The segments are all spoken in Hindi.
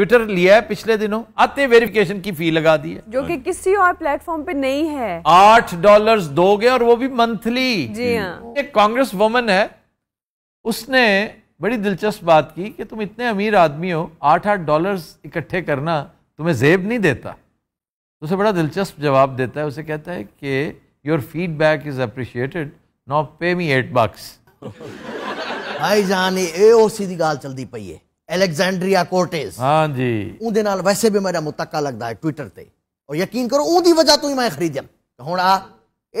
ट्विटर लिया है पिछले दिनों आते वेरिफिकेशन की फी लगा दी है जो कि हाँ किसी और प्लेटफॉर्म पे नहीं है आठ डॉलर्स दोगे और वो भी मंथली जी हाँ एक कांग्रेस वुमन है उसने बड़ी दिलचस्प बात की कि तुम इतने अमीर आदमी हो आठ आठ डॉलर्स इकट्ठे करना तुम्हें जेब नहीं देता उसे बड़ा दिलचस्प जवाब देता है उसे कहता है कि your feedback is appreciated now pay me eight बक्स भाई जान एओसी दी गाल चलती पई है ਅਲੈਗਜ਼ੈਂਡਰੀਆ ਕੋਰਟੇਸ ਹਾਂਜੀ ਉਹਦੇ ਨਾਲ ਵੈਸੇ ਵੀ ਮੇਰਾ ਮੁਤੱਕਾ ਲੱਗਦਾ ਹੈ ਟਵਿੱਟਰ ਤੇ ਔਰ ਯਕੀਨ ਕਰੋ ਉਹਦੀ ਵਜ੍ਹਾ ਤੋਂ ਹੀ ਮੈਂ ਖਰੀਦਿਆ ਹੁਣ आ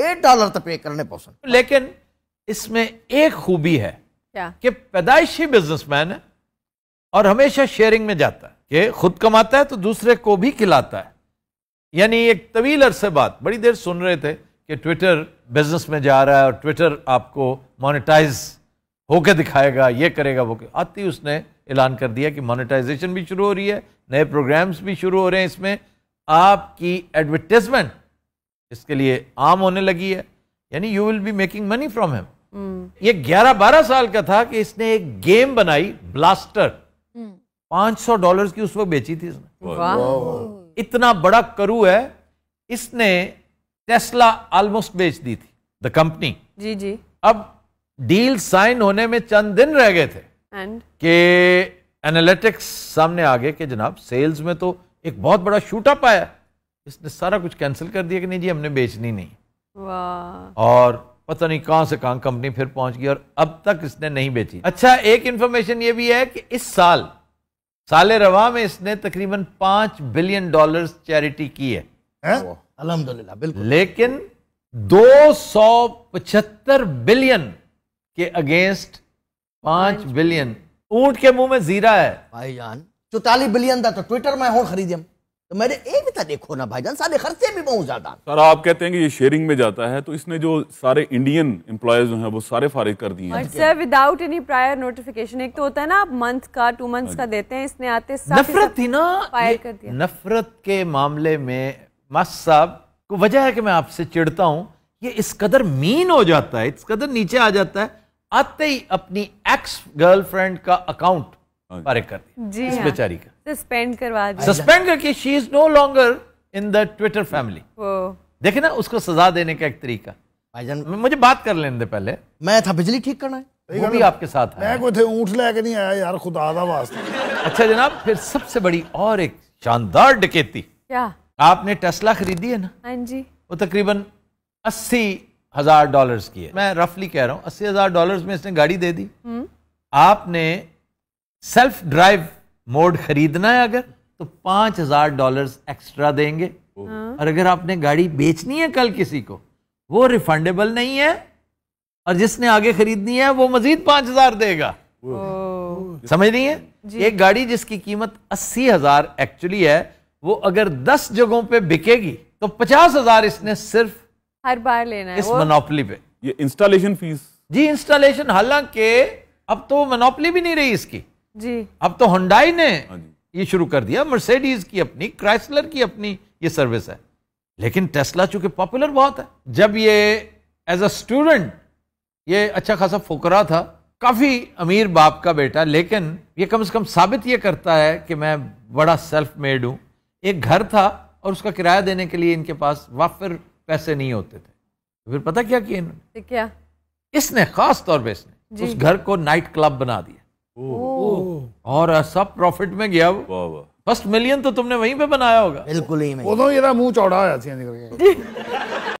8 डॉलर तो पे करने पौसन लेकिन इसमें एक खूबी है क्या कि पैदाइशी बिजनेसमैन है और हमेशा शेयरिंग में जाता है कि खुद कमाता है तो दूसरे को भी खिलाता है यानी एक तवील अरसे बाद बड़ी देर सुन रहे थे कि ट्विटर बिजनेस में जा रहा है और ट्विटर आपको मोनेटाइज होके दिखाएगा ये करेगा वो आते ही उसने ऐलान कर दिया कि मोनेटाइजेशन भी शुरू हो रही है नए प्रोग्राम्स भी शुरू हो रहे हैं इसमें आपकी एडवर्टिजमेंट इसके लिए आम होने लगी है यानी you will be making money from him ये 11-12 साल का था कि इसने एक गेम बनाई ब्लास्टर हम्म। पांच सौ डॉलर की उस वक्त बेची थी इसने इतना बड़ा करू है इसने टेस्ला ऑलमोस्ट बेच दी थी द कंपनी जी जी अब डील साइन होने में चंद दिन रह गए थे कि एनालिटिक्स सामने आ गए कि जनाब सेल्स में तो एक बहुत बड़ा शूटअप आया इसने सारा कुछ कैंसिल कर दिया कि नहीं जी हमने बेचनी नहीं और पता नहीं कहां से कहां कंपनी फिर पहुंच गई और अब तक इसने नहीं बेची अच्छा एक इंफॉर्मेशन ये भी है कि इस साल साले रवा में इसने तकरीबन पांच बिलियन डॉलर चैरिटी की है, अलहमदुल्ला बिल्कुल लेकिन दो बिलियन के अगेंस्ट पांच बिलियन ऊंट के मुंह में जीरा है भाई जान चौतालीस बिलियन था तो ट्विटर में हो खरीदे तो मेरे एक था देखो ना भाई जान सारे खर्चे भी बहुत ज्यादा सर आप कहते हैं कि ये शेयरिंग में जाता है तो इसने जो सारे इंडियन एम्प्लॉयज जो हैं वो सारे फारिग कर दिए हैं sir without any prior notification एक तो होता है ना आप मंथ का टू मंथ का हाँ देते हैं इसने आते नफरत थी ना फायर कर दिया नफरत के मामले में मस्त साहब को वजह है कि मैं आपसे चिड़ता हूँ ये इस कदर मीन हो जाता है इस कदर नीचे आ जाता है आते ही अपनी एक्स गर्लफ्रेंड का अकाउंट हाँ पारित कर दिया इस हाँ। बेचारी का सस्पेंड करवा दिया सस्पेंड करके she is no longer in the Twitter family देखे ना उसको सजा देने का एक तरीका मुझे बात कर लेने दे पहले मैं था बिजली ठीक करना है वो भी आपके साथ मैं कोई थे ऊंट लेके नहीं आया यार खुद आधा वास्ते अच्छा जनाब फिर सबसे बड़ी और एक शानदार डकैती क्या आपने टेस्ला खरीदी है ना हाँ जी वो तकरीबन 80 हजार डॉलर्स की है मैं रफली कह रहा हूं अस्सी हजार डॉलर में इसने गाड़ी दे दी हम्म। आपने सेल्फ ड्राइव मोड खरीदना है अगर तो पांच हजार डॉलर एक्स्ट्रा देंगे हाँ। और अगर आपने गाड़ी बेचनी है कल किसी को वो रिफंडेबल नहीं है और जिसने आगे खरीदनी है वो मजीद पांच हजार देगा समझ नहीं है एक गाड़ी जिसकी कीमत अस्सी हजार एक्चुअली है वो अगर दस जगहों पे बिकेगी तो पचास हजार इसने सिर्फ हर बार लेना है इस मोनोपली पे ये इंस्टॉलेशन फीस जी इंस्टॉलेशन हालांकि अब तो मोनोपली भी नहीं रही इसकी जी अब तो हंडाई ने हाँ ये शुरू कर दिया मर्सिडीज की अपनी क्राइसलर की अपनी ये सर्विस है लेकिन टेस्ला चूंकि पॉपुलर बहुत है जब ये एज अ स्टूडेंट ये अच्छा खासा फोकरा था काफ़ी अमीर बाप का बेटा लेकिन ये कम से कम साबित ये करता है कि मैं बड़ा सेल्फ मेड हूं एक घर था और उसका किराया देने के लिए इनके पास वाफिर पैसे नहीं होते थे तो फिर पता क्या किया इन्होंने तो क्या इसने खास तौर पे इसने उस घर को नाइट क्लब बना दिया और सब प्रॉफिट में गया वो फर्स्ट मिलियन तो तुमने वहीं पे बनाया होगा बिल्कुल ही नहीं उਦੋਂ ਇਹਦਾ ਮੂੰਹ ਚੌੜਾ ਹੋਇਆ ਸੀ ਨਿਕਲ ਗਿਆ